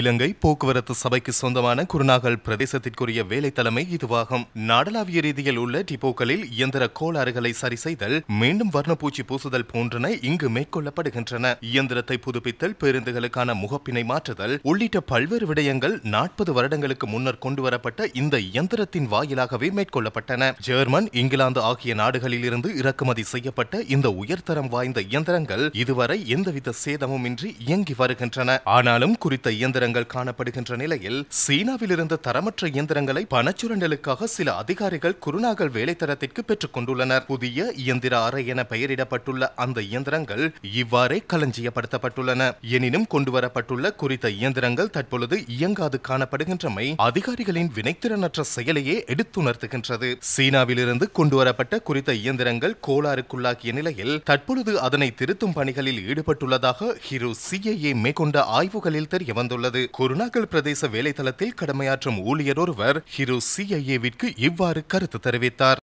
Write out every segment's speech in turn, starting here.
இலங்கை போக்குவரத்து சபைக்கு சொந்தமான குருநாகல் பிரதேசத்திற்குரிய வேலை தலைமை இதுவாகும் நாடளாவிய ரீதியில் உள்ள டிப்போக்களில் இயந்திர கோளாறுகளை சரி செய்தல் மீண்டும் வர்ணப்பூச்சி பூசுதல் போன்றன இங்கு மேற்கொள்ளப்படுகின்றன இயந்திரத்தை புதுப்பித்தல் பேருந்துகளுக்கான முகப்பினை மாற்றுதல் உள்ளிட்ட பல்வேறு விடயங்கள் நாற்பது வருடங்களுக்கு முன்னர் கொண்டுவரப்பட்ட இந்த இயந்திரத்தின் வாயிலாகவே மேற்கொள்ளப்பட்டன ஜெர்மன் இங்கிலாந்து ஆகிய நாடுகளில் இருந்து இறக்குமதி செய்யப்பட்ட இந்த உயர்தரம் வாய்ந்த இயந்திரங்கள் இதுவரை எந்தவித சேதமும் இன்றி இயங்கி வருகின்றன ஆனாலும் குறித்த இயந்திர இயந்திரங்கள் காணப்படுகின்ற நிலையில் சீனாவில் இருந்த தரமற்ற இயந்திரங்களை பணச்சுரண்டலுக்காக சில அதிகாரிகள் குருநாகல் வேலைத்தரத்திற்கு பெற்றுக் கொண்டுள்ளனர் புதிய இயந்திர அறை என பெயரிடப்பட்டுள்ள அந்த இயந்திரங்கள் இவ்வாறே களஞ்சியப்படுத்தப்பட்டுள்ளன எனினும் கொண்டுவரப்பட்டுள்ள குறித்த இயந்திரங்கள் தற்பொழுது இயங்காது காணப்படுகின்றமை அதிகாரிகளின் வினைத்திறனற்ற செயலையே எடுத்துணர்த்துகின்றது சீனாவிலிருந்து கொண்டுவரப்பட்ட குறித்த இயந்திரங்கள் கோளாறுக்குள்ளாக்கிய நிலையில் தற்பொழுது அதனை திருத்தும் பணிகளில் ஈடுபட்டுள்ளதாக ஹிரு சிஐஏ மேற்கொண்ட ஆய்வுகளில் தெரியவந்துள்ளது உள்ளது குருநாகல் பிரதேச வேலைத்தளத்தில் கடமையாற்றும் ஊழியர் ஒருவர் ஹிரோ சிஐஏவிற்கு இவ்வாறு கருத்து தெரிவித்தார்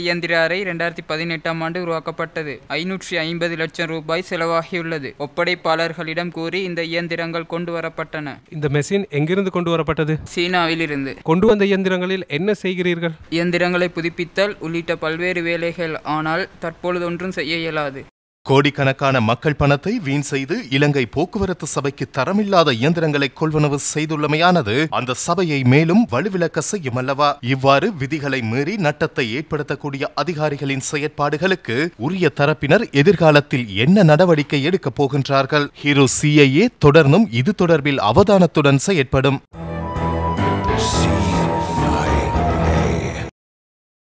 இயந்திர அறை இரண்டாயிரத்தி பதினெட்டாம் ஆண்டு உருவாக்கப்பட்டது ஐநூற்றி ஐம்பது லட்சம் ரூபாய் செலவாகியுள்ளது ஒப்படைப்பாளர்களிடம் கூறி இந்த இயந்திரங்கள் கொண்டு வரப்பட்டன இந்த மெஷின் எங்கிருந்து கொண்டு வரப்பட்டது சீனாவில் இருந்து கொண்டு வந்த இயந்திரங்களில் என்ன செய்கிறீர்கள் இயந்திரங்களை புதுப்பித்தல் உள்ளிட்ட பல்வேறு வேலைகள் ஆனால் தற்பொழுது ஒன்றும் செய்ய இயலாது கோடிக்கணக்கான மக்கள் பணத்தை வீண் செய்து இலங்கை போக்குவரத்து சபைக்கு தரமில்லாத இயந்திரங்களை கொள்வனவு செய்துள்ளமையானது அந்த சபையை மேலும் வலுவிலக்க செய்யும் அல்லவா இவ்வாறு விதிகளை மீறி நட்டத்தை ஏற்படுத்தக்கூடிய அதிகாரிகளின் செயற்பாடுகளுக்கு உரிய தரப்பினர் எதிர்காலத்தில் என்ன நடவடிக்கை எடுக்கப் போகின்றார்கள் ஹீரோ சிஐஏ தொடர்ந்தும் இது தொடர்பில் அவதானத்துடன் செயற்படும்